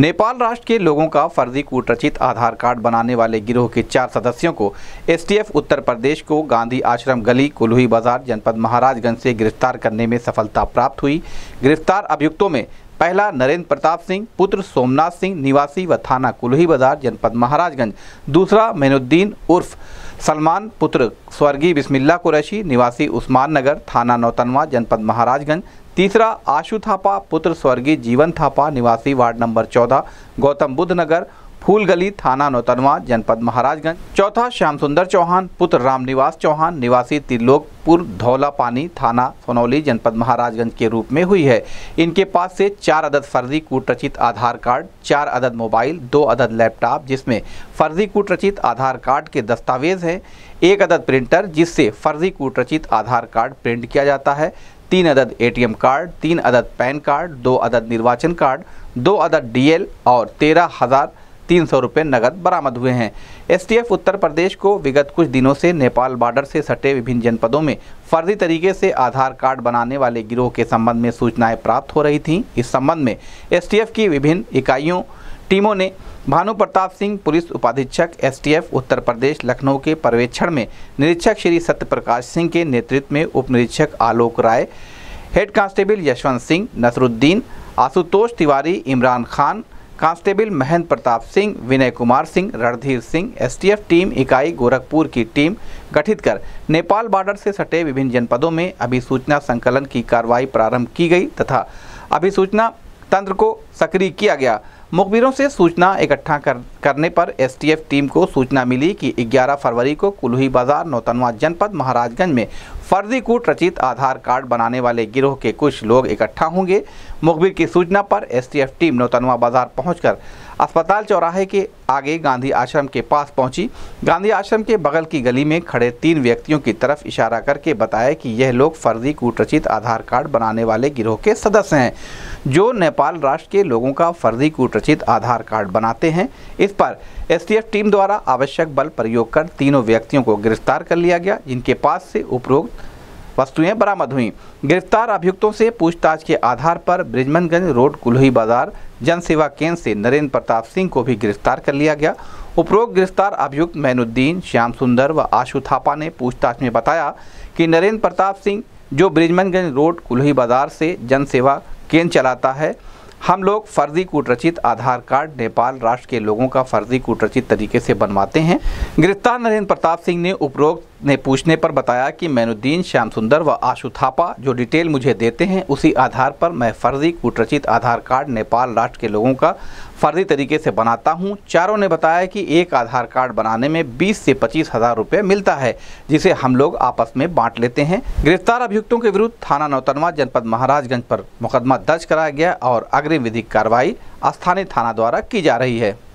नेपाल राष्ट्र के लोगों का फर्जी कूटरचित आधार कार्ड बनाने वाले गिरोह के चार सदस्यों को एसटीएफ उत्तर प्रदेश को गांधी आश्रम गली कुल्ही बाजार जनपद महाराजगंज से गिरफ्तार करने में सफलता प्राप्त हुई गिरफ्तार अभियुक्तों में पहला नरेंद्र प्रताप सिंह पुत्र सोमनाथ सिंह निवासी व थाना कुल्ही बाजार जनपद महाराजगंज दूसरा मेनुद्दीन उर्फ सलमान पुत्र स्वर्गीय बिस्मिल्ला कुरैशी निवासी उस्मान नगर थाना नौतनवा जनपद महाराजगंज तीसरा आशु थापा पुत्र स्वर्गीय जीवन थापा निवासी वार्ड नंबर चौदह गौतम बुद्ध नगर फूल गली थाना नौतनवा जनपद महाराजगंज चौथा श्याम सुंदर चौहान पुत्र रामनिवास चौहान निवासी त्रिलोकपुर धौला पानी थाना सोनौली जनपद महाराजगंज के रूप में हुई है इनके पास से चार अदद फर्जी कूटरचित आधार कार्ड चार अदद मोबाइल दो अदद लैपटॉप जिसमें फर्जी कूटरचित आधार कार्ड के दस्तावेज हैं एक अदद प्रिंटर जिससे फर्जी कूटरचित आधार कार्ड प्रिंट किया जाता है तीन अदद एटीएम कार्ड तीन अदद पैन कार्ड दो अदद निर्वाचन कार्ड दो अदद डीएल और तेरह हज़ार तीन सौ रुपये नकद बरामद हुए हैं एसटीएफ उत्तर प्रदेश को विगत कुछ दिनों से नेपाल बॉर्डर से सटे विभिन्न जनपदों में फर्जी तरीके से आधार कार्ड बनाने वाले गिरोह के संबंध में सूचनाएं प्राप्त हो रही थीं इस संबंध में एस की विभिन्न इकाइयों टीमों ने भानु प्रताप सिंह पुलिस उपाधीक्षक एसटीएफ उत्तर प्रदेश लखनऊ के पर्यवेक्षण में निरीक्षक श्री सत्यप्रकाश सिंह के नेतृत्व में उप निरीक्षक Alok Rai head constable Yashwant Singh Nasruddin Ashutosh Tiwari Imran Khan constable Mahendra Pratap Singh Vinay Kumar Singh Randhir Singh STF team इकाई गोरखपुर की टीम गठित कर नेपाल बॉर्डर से सटे विभिन्न जनपदों में अभिसूचना संकलन की कार्रवाई प्रारंभ की गई तथा अभिसूचना तंत्र को सक्रिय किया गया मुखबिरों से सूचना इकट्ठा कर, करने पर एसटीएफ टीम को सूचना मिली कि 11 फरवरी को कुल्ही बाजार नौतनवा जनपद महाराजगंज में फर्जी कूट रचित आधार कार्ड बनाने वाले गिरोह के कुछ लोग इकट्ठा होंगे मुखबिर की सूचना पर एसटीएफ टीम नौतनवा बाजार पहुंचकर अस्पताल चौराहे के आगे गांधी आश्रम के पास पहुंची गांधी आश्रम के बगल की गली में खड़े तीन व्यक्तियों की तरफ इशारा करके बताया कि यह लोग फर्जी कूटरचित आधार कार्ड बनाने वाले गिरोह के सदस्य हैं जो नेपाल राष्ट्र के लोगों का फर्जी कूटरचित आधार कार्ड बनाते हैं इस पर एसटीएफ टीम द्वारा आवश्यक बल प्रयोग कर तीनों व्यक्तियों को गिरफ्तार कर लिया गया जिनके पास से उपरोक्त वस्तुएं बरामद हुई गिरफ्तार अभियुक्तों से पूछताछ के आधार पर ब्रिजमनगंज रोड कुल्ही बाजार जनसेवा केंद्र से नरेंद्र प्रताप सिंह को भी गिरफ्तार कर लिया गया उपरोक्त गिरफ्तार अभियुक्त मैनुद्दीन श्याम सुंदर व आशु थापा ने पूछताछ में बताया कि नरेंद्र प्रताप सिंह जो ब्रिजमनगंज रोड कुल्ही बाजार से जनसेवा केंद्र चलाता है हम लोग फर्जी कूटरचित आधार कार्ड नेपाल राष्ट्र के लोगों का फर्जी कूटरचित तरीके से बनवाते हैं गिरफ्तार नरेंद्र प्रताप सिंह ने उपरोक्त ने पूछने पर बताया कि मैनुद्दीन श्याम सुंदर व आशु थापा जो डिटेल मुझे देते हैं उसी आधार पर मैं फर्जी कुटरचित आधार कार्ड नेपाल राष्ट्र के लोगों का फर्जी तरीके से बनाता हूं। चारों ने बताया कि एक आधार कार्ड बनाने में 20 से पच्चीस हज़ार रुपये मिलता है जिसे हम लोग आपस में बांट लेते हैं गिरफ्तार अभियुक्तों के विरुद्ध थाना नौतनवा जनपद महाराजगंज पर मुकदमा दर्ज कराया गया और अग्रिम विधिक कार्रवाई स्थानीय थाना द्वारा की जा रही है